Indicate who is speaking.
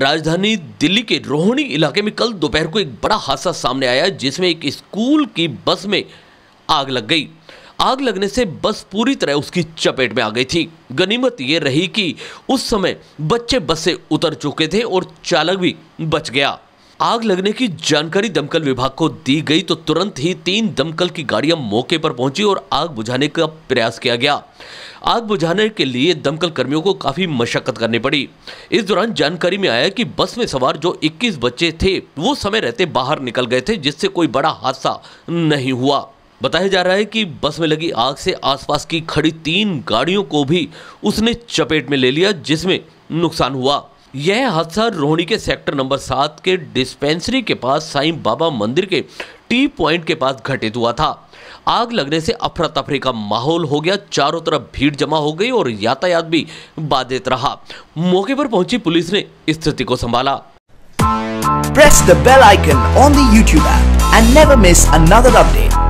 Speaker 1: राजधानी दिल्ली के रोहिणी इलाके में कल दोपहर को एक बड़ा हादसा सामने आया जिसमें एक स्कूल की बस में आग लग गई आग लगने से बस पूरी तरह उसकी चपेट में आ गई थी गनीमत ये रही कि उस समय बच्चे बस से उतर चुके थे और चालक भी बच गया आग लगने की जानकारी दमकल विभाग को दी गई तो तुरंत ही तीन दमकल की गाड़ियां मौके पर पहुंची और आग बुझाने का प्रयास किया गया आग बुझाने के लिए दमकल कर्मियों को काफी मशक्कत करनी पड़ी इस दौरान जानकारी में आया कि बस में सवार जो 21 बच्चे थे वो समय रहते बाहर निकल गए थे जिससे कोई बड़ा हादसा नहीं हुआ बताया जा रहा है कि बस में लगी आग से आसपास की खड़ी तीन गाड़ियों को भी उसने चपेट में ले लिया जिसमें नुकसान हुआ यह हादसा रोहिणी के सेक्टर नंबर सात के डिस्पेंसरी के पास साईं बाबा मंदिर के टी पॉइंट के पास घटित हुआ था आग लगने से अफरा तफरी का माहौल हो गया चारों तरफ भीड़ जमा हो गई और यातायात भी बाधित रहा मौके पर पहुंची पुलिस ने स्थिति को संभाला press the bell icon on the YouTube and never miss another update